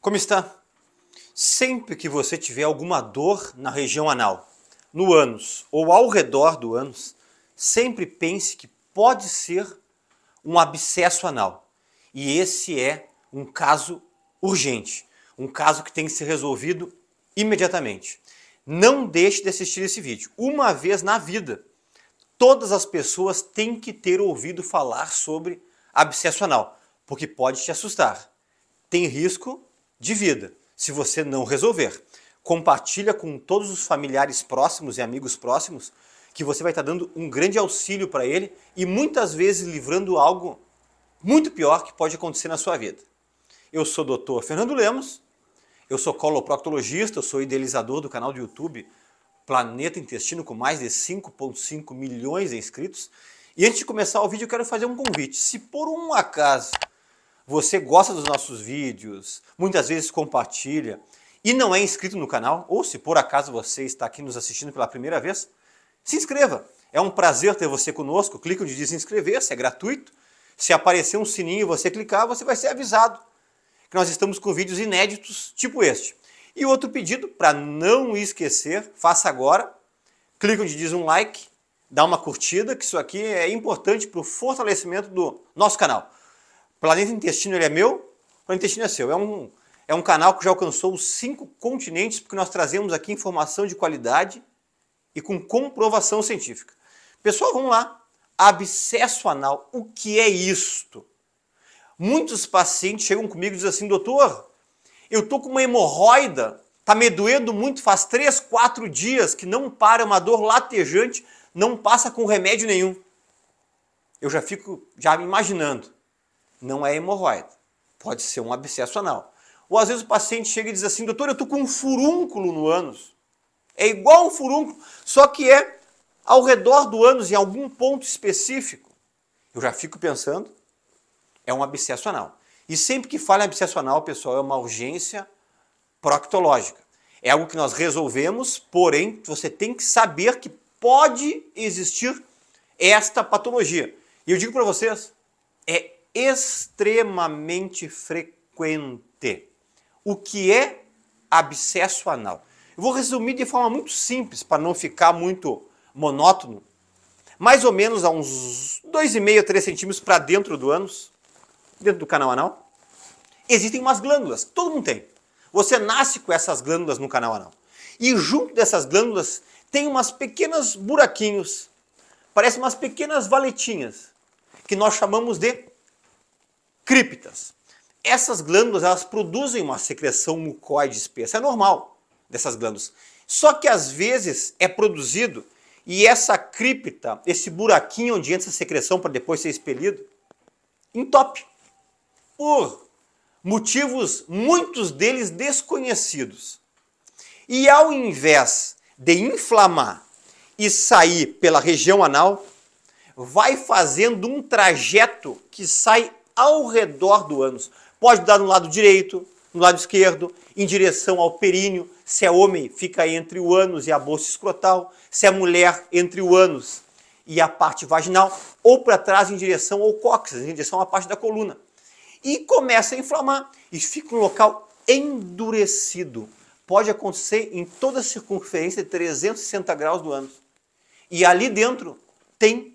Como está? Sempre que você tiver alguma dor na região anal, no ânus ou ao redor do ânus, sempre pense que pode ser um abscesso anal. E esse é um caso urgente, um caso que tem que ser resolvido imediatamente. Não deixe de assistir esse vídeo. Uma vez na vida, todas as pessoas têm que ter ouvido falar sobre abscesso anal, porque pode te assustar. Tem risco de vida, se você não resolver. Compartilha com todos os familiares próximos e amigos próximos que você vai estar dando um grande auxílio para ele e muitas vezes livrando algo muito pior que pode acontecer na sua vida. Eu sou o doutor Fernando Lemos, eu sou coloproctologista, eu sou idealizador do canal do YouTube Planeta Intestino com mais de 5.5 milhões de inscritos. E antes de começar o vídeo, eu quero fazer um convite. Se por um acaso você gosta dos nossos vídeos, muitas vezes compartilha e não é inscrito no canal, ou se por acaso você está aqui nos assistindo pela primeira vez, se inscreva. É um prazer ter você conosco. Clique onde diz inscrever-se, é gratuito. Se aparecer um sininho e você clicar, você vai ser avisado que nós estamos com vídeos inéditos, tipo este. E outro pedido, para não esquecer, faça agora. Clique onde diz um like, dá uma curtida, que isso aqui é importante para o fortalecimento do nosso canal planeta intestino ele é meu, o planeta intestino é seu. É um, é um canal que já alcançou os cinco continentes, porque nós trazemos aqui informação de qualidade e com comprovação científica. Pessoal, vamos lá. Abscesso anal, o que é isto? Muitos pacientes chegam comigo e dizem assim, doutor, eu tô com uma hemorroida, tá me doendo muito, faz três, quatro dias que não para, é uma dor latejante, não passa com remédio nenhum. Eu já fico já me imaginando não é hemorroida, pode ser um abscesso anal. Ou às vezes o paciente chega e diz assim, doutor, eu estou com um furúnculo no ânus. É igual um furúnculo, só que é ao redor do ânus, em algum ponto específico. Eu já fico pensando, é um abscesso anal. E sempre que fala em abscesso anal, pessoal, é uma urgência proctológica. É algo que nós resolvemos, porém, você tem que saber que pode existir esta patologia. E eu digo para vocês, é extremamente frequente. O que é abscesso anal? Eu vou resumir de forma muito simples para não ficar muito monótono. Mais ou menos a uns 2,5 a 3 centímetros para dentro do ânus, dentro do canal anal, existem umas glândulas, que todo mundo tem. Você nasce com essas glândulas no canal anal. E junto dessas glândulas tem umas pequenas buraquinhos, parecem umas pequenas valetinhas, que nós chamamos de criptas. Essas glândulas elas produzem uma secreção mucoide espessa, é normal dessas glândulas. Só que às vezes é produzido e essa cripta, esse buraquinho onde entra essa secreção para depois ser expelido, entope. Por motivos, muitos deles desconhecidos. E ao invés de inflamar e sair pela região anal, vai fazendo um trajeto que sai ao redor do ânus. Pode dar no lado direito, no lado esquerdo, em direção ao períneo. Se é homem, fica entre o ânus e a bolsa escrotal. Se é mulher, entre o ânus e a parte vaginal. Ou para trás, em direção ao cóccix, em direção à parte da coluna. E começa a inflamar. E fica um local endurecido. Pode acontecer em toda a circunferência de 360 graus do ânus. E ali dentro tem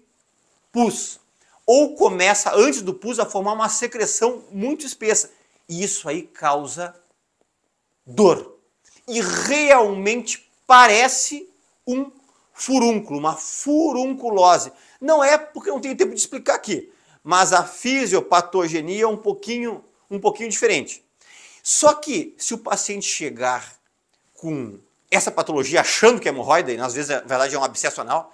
pus ou começa antes do pus a formar uma secreção muito espessa. E isso aí causa dor. E realmente parece um furúnculo, uma furunculose. Não é porque não tenho tempo de explicar aqui, mas a fisiopatogenia é um pouquinho, um pouquinho diferente. Só que se o paciente chegar com essa patologia achando que é hemorroida, e às vezes na verdade é um abscesso anal,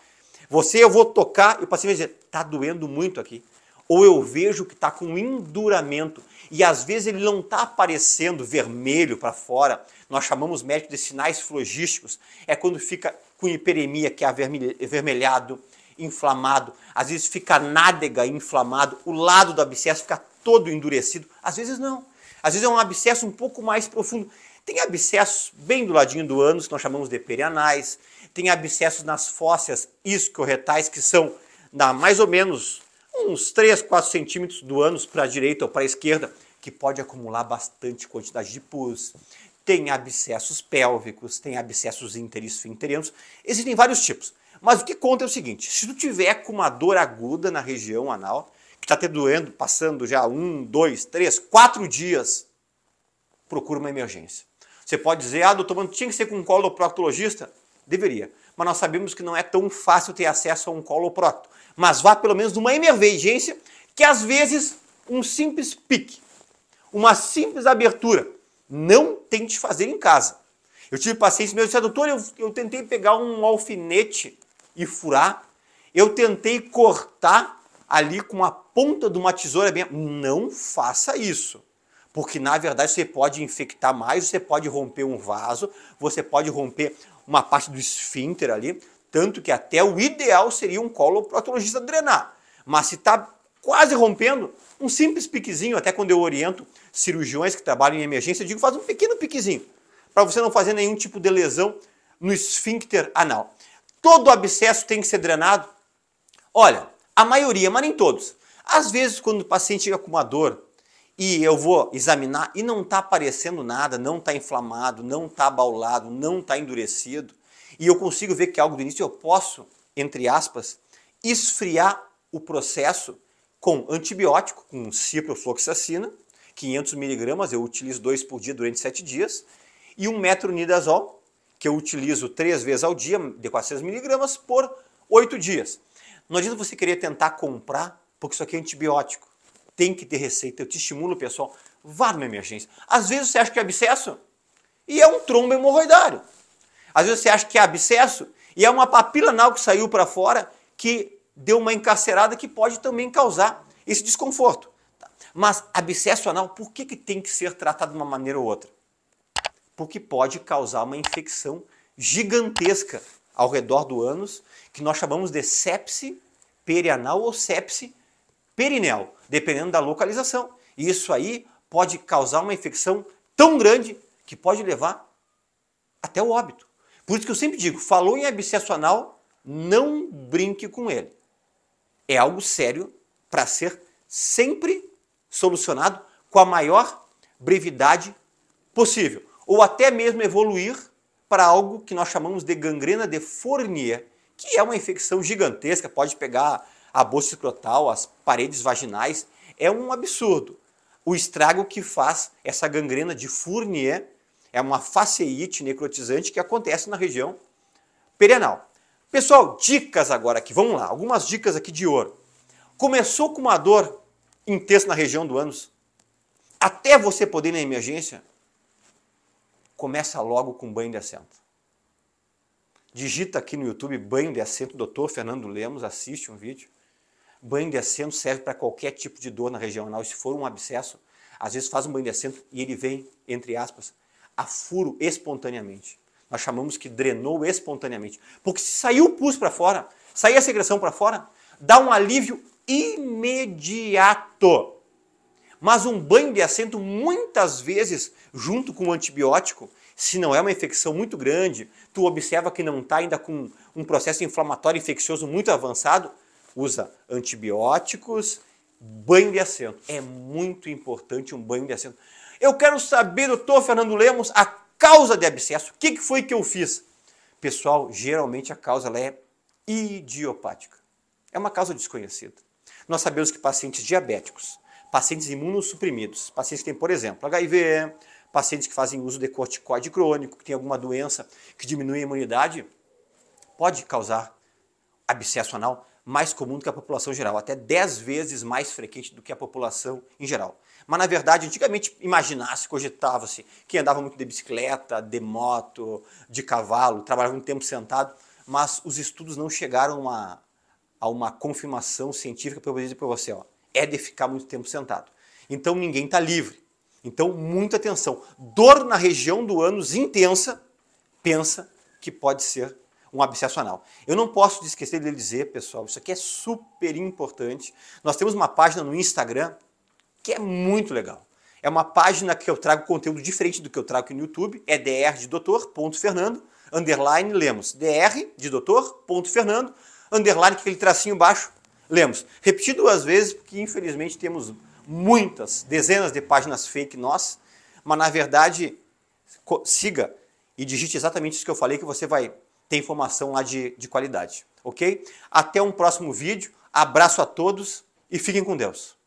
você eu vou tocar e o paciente vai dizer, está doendo muito aqui. Ou eu vejo que está com enduramento e às vezes ele não está aparecendo vermelho para fora. Nós chamamos médico de sinais flogísticos. É quando fica com hiperemia, que é avermelhado, inflamado. Às vezes fica nádega inflamado, o lado do abscesso fica todo endurecido. Às vezes não. Às vezes é um abscesso um pouco mais profundo. Tem abscessos bem do ladinho do ânus, que nós chamamos de perianais. Tem abscessos nas fósseas isquioretais, que são na mais ou menos uns 3, 4 centímetros do ânus para a direita ou para a esquerda, que pode acumular bastante quantidade de pus. Tem abscessos pélvicos, tem abscessos interesfinterianos. Existem vários tipos. Mas o que conta é o seguinte, se tu tiver com uma dor aguda na região anal, que está te doendo, passando já um, dois, três, quatro dias, procura uma emergência. Você pode dizer, ah, doutor, mas tinha que ser com um coloproctologista? Deveria. Mas nós sabemos que não é tão fácil ter acesso a um coloprocto. Mas vá pelo menos numa emergência, que às vezes um simples pique, uma simples abertura, não tente fazer em casa. Eu tive paciência meu, que doutor, eu, eu tentei pegar um alfinete e furar, eu tentei cortar ali com a ponta de uma tesoura bem... Não faça isso. Porque na verdade você pode infectar mais, você pode romper um vaso, você pode romper uma parte do esfíncter ali, tanto que até o ideal seria um coloproctologista drenar. Mas se está quase rompendo, um simples piquezinho, até quando eu oriento cirurgiões que trabalham em emergência, eu digo, faz um pequeno piquezinho, para você não fazer nenhum tipo de lesão no esfíncter anal. Todo abscesso tem que ser drenado? Olha, a maioria, mas nem todos. Às vezes, quando o paciente chega com uma dor e eu vou examinar e não está aparecendo nada, não está inflamado, não está abaulado, não está endurecido, e eu consigo ver que é algo do início, eu posso, entre aspas, esfriar o processo com antibiótico, com ciprofloxacina, 500 miligramas, eu utilizo dois por dia durante sete dias, e um metronidazol, que eu utilizo três vezes ao dia, de 400 miligramas, por oito dias. Não adianta você querer tentar comprar, porque isso aqui é antibiótico tem que ter receita. Eu te estimulo, pessoal, vá numa emergência. Às vezes você acha que é abscesso e é um trombo hemorroidário. Às vezes você acha que é abscesso e é uma papila anal que saiu para fora que deu uma encarcerada que pode também causar esse desconforto. Tá? Mas abscesso anal, por que, que tem que ser tratado de uma maneira ou outra? Porque pode causar uma infecção gigantesca ao redor do ânus, que nós chamamos de sepse perianal ou sepse perineal dependendo da localização. E isso aí pode causar uma infecção tão grande que pode levar até o óbito. Por isso que eu sempre digo, falou em abscesso anal, não brinque com ele. É algo sério para ser sempre solucionado com a maior brevidade possível, ou até mesmo evoluir para algo que nós chamamos de gangrena de Fournier, que é uma infecção gigantesca, pode pegar a bolsa escrotal, as paredes vaginais, é um absurdo. O estrago que faz essa gangrena de Fournier é uma faceite necrotizante que acontece na região perianal. Pessoal, dicas agora aqui, vamos lá, algumas dicas aqui de ouro. Começou com uma dor intensa na região do ânus, até você poder ir na emergência, começa logo com banho de assento. Digita aqui no YouTube banho de assento, doutor Fernando Lemos, assiste um vídeo. Banho de assento serve para qualquer tipo de dor na região anal. Se for um abscesso, às vezes faz um banho de assento e ele vem, entre aspas, a furo espontaneamente. Nós chamamos que drenou espontaneamente. Porque se saiu o pus para fora, sair a secreção para fora, dá um alívio imediato. Mas um banho de assento, muitas vezes, junto com o um antibiótico, se não é uma infecção muito grande, tu observa que não está ainda com um processo inflamatório infeccioso muito avançado, usa antibióticos, banho de assento. É muito importante um banho de assento. Eu quero saber, doutor Fernando Lemos, a causa de abscesso. O que, que foi que eu fiz? Pessoal, geralmente a causa é idiopática. É uma causa desconhecida. Nós sabemos que pacientes diabéticos, pacientes imunossuprimidos, pacientes que têm, por exemplo, HIV, pacientes que fazem uso de corticoide crônico, que tem alguma doença que diminui a imunidade, pode causar abscesso anal mais comum do que a população geral, até 10 vezes mais frequente do que a população em geral. Mas na verdade, antigamente imaginasse, cogitava-se que andava muito de bicicleta, de moto, de cavalo, trabalhava muito tempo sentado, mas os estudos não chegaram a uma, a uma confirmação científica para eu dizer para você, ó, é de ficar muito tempo sentado. Então ninguém está livre. Então muita atenção. Dor na região do ânus intensa, pensa que pode ser um abscesso anal. Eu não posso esquecer de dizer, pessoal, isso aqui é super importante. Nós temos uma página no Instagram que é muito legal. É uma página que eu trago conteúdo diferente do que eu trago aqui no YouTube, é dr de doutor, ponto Fernando, underline Lemos. dr de doutor, ponto Fernando, underline, aquele tracinho baixo, Lemos. Repeti duas vezes, porque infelizmente temos muitas, dezenas de páginas fake nós, mas na verdade siga e digite exatamente isso que eu falei que você vai tem informação lá de, de qualidade, ok? Até um próximo vídeo, abraço a todos e fiquem com Deus.